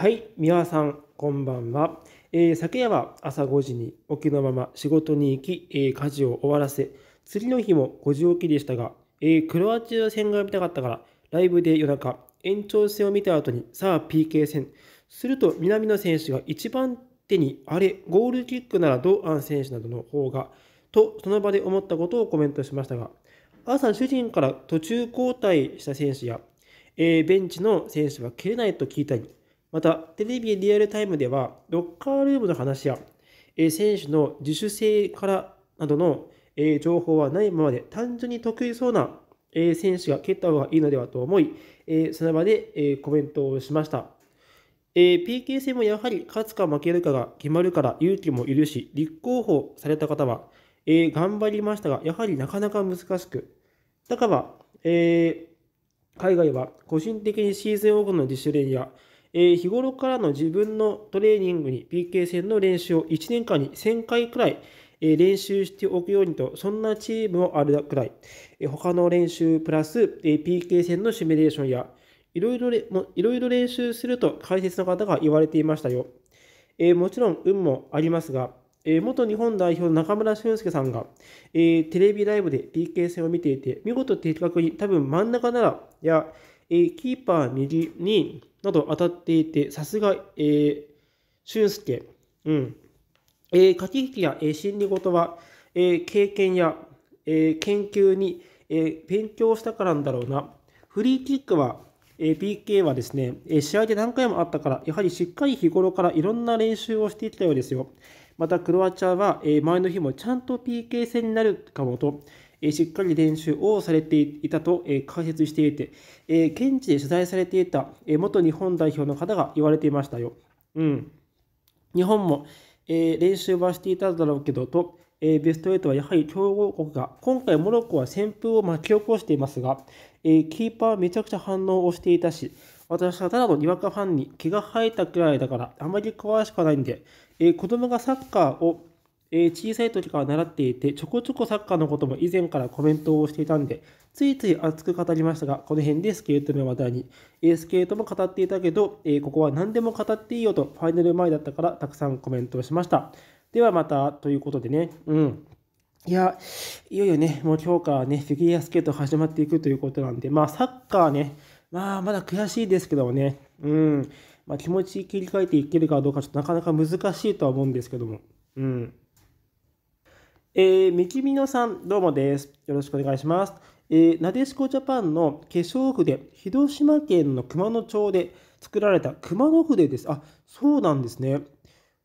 はい皆さんこんばんは、えー、昨夜は朝5時に起きのまま仕事に行き、えー、家事を終わらせ次の日も5時起きでしたが、えー、クロアチア戦が見たかったからライブで夜中延長戦を見た後にさあ PK 戦すると南野選手が一番手にあれゴールキックなら堂安選手などの方がとその場で思ったことをコメントしましたが朝主人から途中交代した選手や、えー、ベンチの選手は蹴れないと聞いたりまた、テレビリアルタイムでは、ロッカールームの話や、え選手の自主性からなどの、え情報はないままで、単純に得意そうな、え選手が蹴った方がいいのではと思い、えその場で、えコメントをしました。え PK 戦もやはり勝つか負けるかが決まるから勇気もいるし、立候補された方は、え頑張りましたが、やはりなかなか難しく、だから、えー、海外は個人的にシーズンオフの自主練や、え日頃からの自分のトレーニングに PK 戦の練習を1年間に1000回くらい練習しておくようにと、そんなチームもあるくらい、他の練習プラス PK 戦のシミュレーションや、いろいろいろいろ練習すると解説の方が言われていましたよ。えもちろん運もありますが、え元日本代表の中村俊輔さんが、えテレビライブで PK 戦を見ていて、見事的確に多分真ん中なら、や、えキーパー右になど当たっていて、さすが、えー、俊介。うん。えー、駆け引きや、えー、心理事は、えー、経験や、えー、研究に、えー、勉強したからんだろうな。フリーキックは、え PK はですね、え試合で何回もあったから、やはりしっかり日頃からいろんな練習をしてったようですよ。またクロアチアは、え前の日もちゃんと PK 戦になるかもと、えしっかり練習をされていたと、え解説していて、え現地で取材されていた、え元日本代表の方が言われていましたよ。うん、日本も、え練習はしていただろうけどと、えベスト8はやはり強豪国が、今回モロッコは旋風を巻き起こしていますが、えキーパーはめちゃくちゃ反応をしていたし、私はただのにわかファンに毛が生えたくらいだから、あまり詳しくはないんで、え子供がサッカーをえー、小さい時から習っていて、ちょこちょこサッカーのことも以前からコメントをしていたんで、ついつい熱く語りましたが、この辺でスケートの話題に。えー、スケートも語っていたけど、えー、ここは何でも語っていいよと、ファイナル前だったからたくさんコメントをしました。ではまた、ということでね、うん。いや、いよいよね、もう今日からね、フィギュアスケート始まっていくということなんで、まあサッカーね、まあまだ悔しいですけどもね、うん。まあ、気持ち切り替えていけるかどうか、ちょっとなかなか難しいとは思うんですけども、うん。えー、みきみのさん、どうもです。よろしくお願いします。えー、なでしこジャパンの化粧筆、広島県の熊野町で作られた熊野筆です。あ、そうなんですね。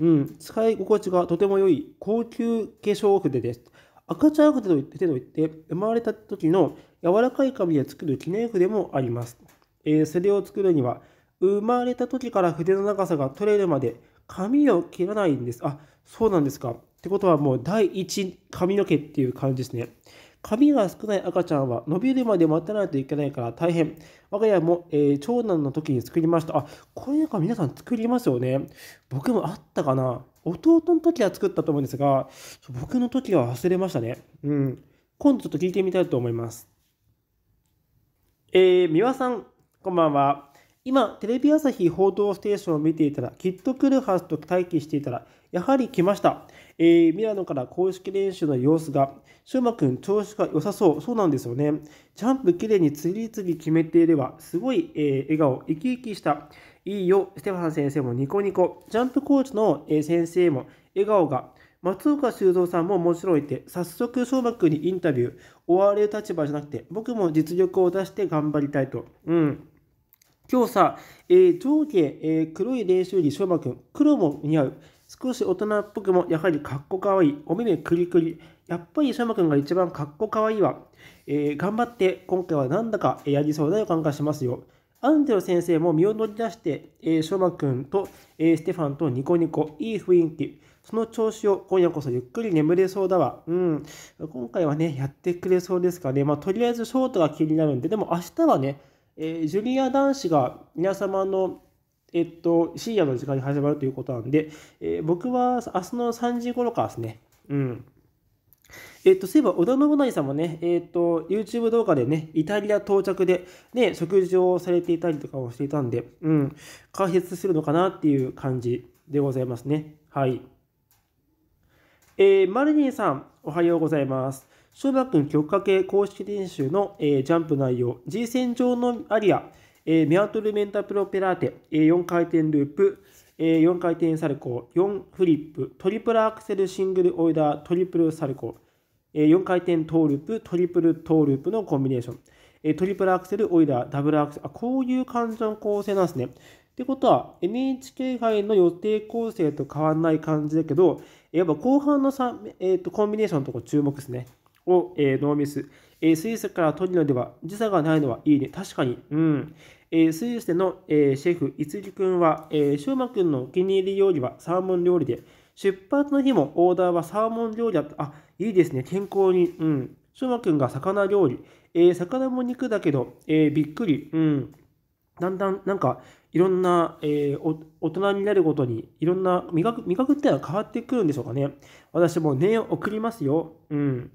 うん、使い心地がとても良い高級化粧筆です。赤ちゃん筆といってといって生まれた時の柔らかい紙で作る記念筆もあります。えー、それを作るには、生まれた時から筆の長さが取れるまで紙を切らないんです。あ、そうなんですか。ってことはもう第一髪の毛っていう感じですね。髪が少ない赤ちゃんは伸びるまで待たないといけないから大変。我が家も、えー、長男の時に作りました。あ、これなんか皆さん作りますよね。僕もあったかな。弟の時は作ったと思うんですが、僕の時は忘れましたね。うん。今度ちょっと聞いてみたいと思います。えー、三輪さん、こんばんは。今、テレビ朝日報道ステーションを見ていたら、きっと来るはずと待機していたら、やはり来ました。えー、ミラノから公式練習の様子が、シューマ君、調子が良さそう。そうなんですよね。ジャンプ綺麗に次々決めていれば、すごい、えー、笑顔、生き生きした。いいよ、ステファン先生もニコニコ。ジャンプコーチの、え先生も笑顔が。松岡修造さんももちろんいて、早速、翔馬君にインタビュー。追われる立場じゃなくて、僕も実力を出して頑張りたいと。うん。今日さ、えー、上下、えー、黒い練習着、翔馬くん。黒も似合う。少し大人っぽくも、やはりかっこかわいい。お目目くりくり。やっぱり翔馬くんが一番かっこかわいいわ。えー、頑張って、今回はなんだかやりそうな予感がしますよ。アンジロ先生も身を乗り出して、え馬くんと、えー、ステファンとニコニコ、いい雰囲気。その調子を今夜こそゆっくり眠れそうだわ。うん。今回はね、やってくれそうですかね。まあ、とりあえずショートが気になるんで、でも明日はね、えー、ジュリア男子が皆様の、えっと、深夜の時間に始まるということなんで、えー、僕は明日の3時頃からですね。うん。えっと、そういえば、織田信成さんもね、えっと、YouTube 動画でね、イタリア到着で、ね、食事をされていたりとかをしていたんで、うん、解説するのかなっていう感じでございますね。はい。えー、マルニーさん、おはようございます。ショーバックン曲かけ公式練習の、えー、ジャンプ内容、G 線上のアリア、えー、メアトルメンタプロペラーテ、えー、4回転ループ、えー、4回転サルコー、4フリップ、トリプルアクセルシングルオイダー、トリプルサルコー、えー、4回転トーループ、トリプルトーループのコンビネーション、えー、トリプルアクセルオイダー、ダブルアクセル、あこういう感じの構成なんですね。ってことは、NHK 杯の予定構成と変わらない感じだけど、やっぱ後半の3、えー、とコンビネーションのとこ注目ですね。を、えー、ノーミス。えー、スイスからトリノでは時差がないのはいいね。確かに。うん。えー、スイスでの、えー、シェフ、いつりくんは、えー、シューマくんのお気に入り料理はサーモン料理で、出発の日もオーダーはサーモン料理だった。あ、いいですね。健康に。うん。シューマくんが魚料理。えー、魚も肉だけど、えー、びっくり。うん。だんだん、なんか、いろんな、えー、大人になるごとに、いろんな味覚、味覚ってのは変わってくるんでしょうかね。私も念を送りますよ。うん。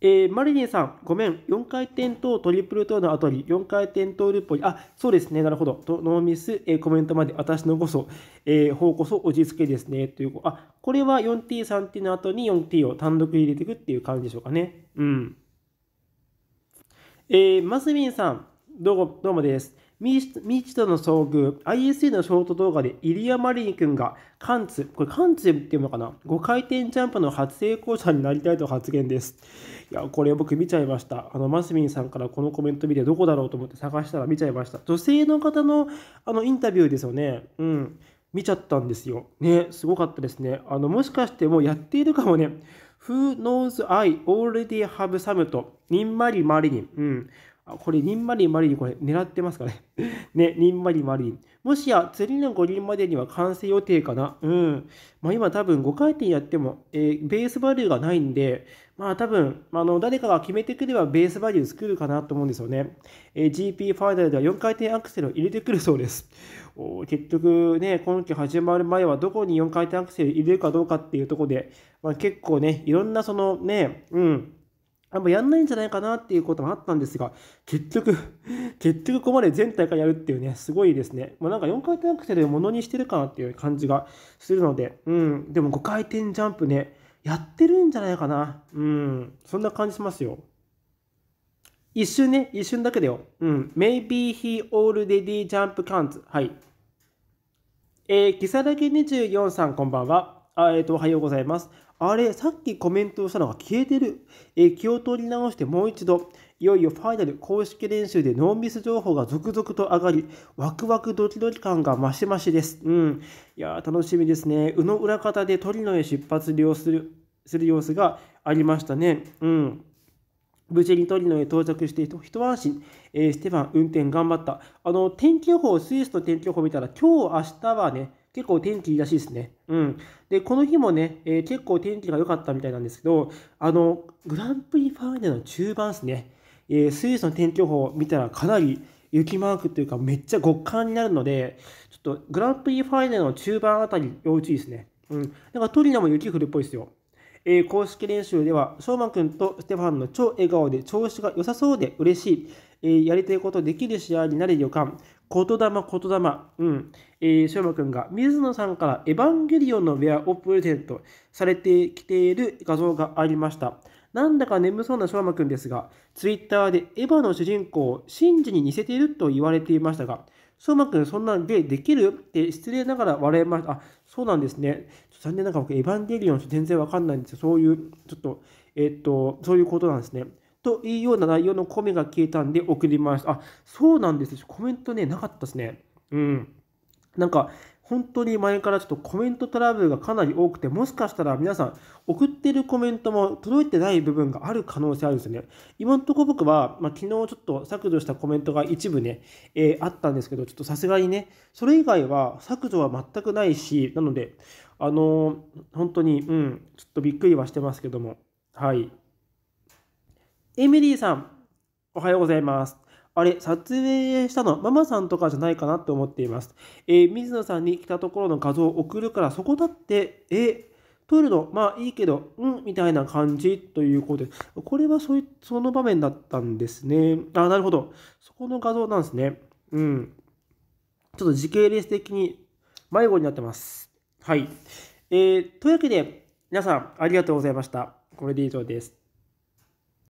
えー、マリリンさん、ごめん、4回転とトリプルトーの後に4回転トループあ、そうですね、なるほど、とノーミス、えー、コメントまで、私のこそ、えー、方こそ落ち着けですね、という、あ、これは 4T、3T の後に 4T を単独入れていくっていう感じでしょうかね。うん。えー、マスミンさん、どうも、どうもです。未知との遭遇、ISA のショート動画でイリア・マリン君がカンツ、これカンツっていうのかな ?5 回転ジャンプの初成功者になりたいと発言です。いや、これ僕見ちゃいました。あの、マスミンさんからこのコメント見てどこだろうと思って探したら見ちゃいました。女性の方のあのインタビューですよね。うん。見ちゃったんですよ。ね、すごかったですね。あの、もしかしてもうやっているかもね。Who knows I already have some と、にんまりまりに。うん。これ、にんまりまりにこれ、狙ってますかね。ね、にんまりまりン、もしや、次の五輪までには完成予定かな。うん。まあ、今多分5回転やっても、えー、ベースバリューがないんで、まあ多分、あの、誰かが決めてくればベースバリュー作るかなと思うんですよね。えー、GP ファイナルでは4回転アクセルを入れてくるそうです。お結局ね、今季始まる前はどこに4回転アクセル入れるかどうかっていうところで、まあ、結構ね、いろんなそのね、うん、あんまやんないんじゃないかなっていうこともあったんですが、結局、結局ここまで全体からやるっていうね、すごいですね。もうなんか4回転アクセルをものにしてるかなっていう感じがするので、うん、でも5回転ジャンプね、やってるんじゃないかな。うん、そんな感じしますよ。一瞬ね、一瞬だけだよ。うん、maybe he already jump counts. はい。えー、木更木24さん、こんばんは。あえっ、ー、と、おはようございます。あれ、さっきコメントしたのが消えてる。え気を取り直してもう一度。いよいよファイナル公式練習でノーミス情報が続々と上がり、ワクワクドキドキ感が増し増しです。うん。いや楽しみですね。宇野裏方で鳥野へ出発利用するする様子がありましたね。うん。無事にトリノへ到着して一安心、えー、ステファン運転頑張った。あの、天気予報、スイスの天気予報見たら、今日、明日はね、結構天気いいらしいですね。うん。で、この日もね、えー、結構天気が良かったみたいなんですけど、あの、グランプリファイナルの中盤ですね、えー、スイスの天気予報を見たらかなり雪マークというかめっちゃ極寒になるので、ちょっとグランプリファイナルの中盤あたり要注意ですね。うん。だからトリノも雪降るっぽいですよ。えー、公式練習では、しょうまくんとステファンの超笑顔で調子が良さそうで嬉しい、えー、やりたいことできる試合になる予感、言霊、言霊。うん。えー、翔馬くんが、水野さんからエヴァンゲリオンのウェアをプレゼントされてきている画像がありました。なんだか眠そうな翔馬くんですが、ツイッターでエヴァの主人公をシンジに似せていると言われていましたが、翔馬くん、そんなんでできるって失礼ながら笑いました。あ、そうなんですね。残念ながら僕、エヴァンゲリオン全然わかんないんですよ。そういう、ちょっと、えー、っと、そういうことなんですね。というような内容のコメが消えたんで送りました。あ、そうなんです。コメントね、なかったですね。うん。なんか、本当に前からちょっとコメントトラブルがかなり多くて、もしかしたら皆さん、送ってるコメントも届いてない部分がある可能性あるんですよね。今のところ僕は、まあ、昨日ちょっと削除したコメントが一部ね、えー、あったんですけど、ちょっとさすがにね、それ以外は削除は全くないし、なので、あのー、本当に、うん、ちょっとびっくりはしてますけども、はい。エミリーさん、おはようございます。あれ、撮影したのママさんとかじゃないかなって思っています。えー、水野さんに来たところの画像を送るから、そこだって、え撮るの、まあいいけど、うん、みたいな感じということで、これはそいその場面だったんですね。あ、なるほど。そこの画像なんですね。うん。ちょっと時系列的に迷子になってます。はい。えー、というわけで、皆さんありがとうございました。これで以上です。